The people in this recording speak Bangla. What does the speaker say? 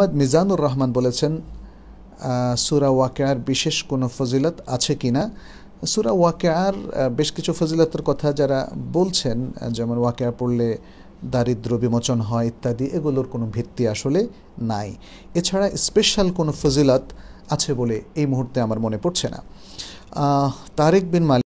মোহাম্মদ মিজানুর রহমান বলেছেন সুরা ওয়াকেয়ার বিশেষ কোনো ফজিলত আছে কি না সুরা ওয়াকেয়ার বেশ কিছু ফজিলতের কথা যারা বলছেন যেমন ওয়াকেয়ার পড়লে দারিদ্র বিমোচন হয় ইত্যাদি এগুলোর কোনো ভিত্তি আসলে নাই এছাড়া স্পেশাল কোনো ফজিলত আছে বলে এই মুহূর্তে আমার মনে পড়ছে না তারেক বিন মালিক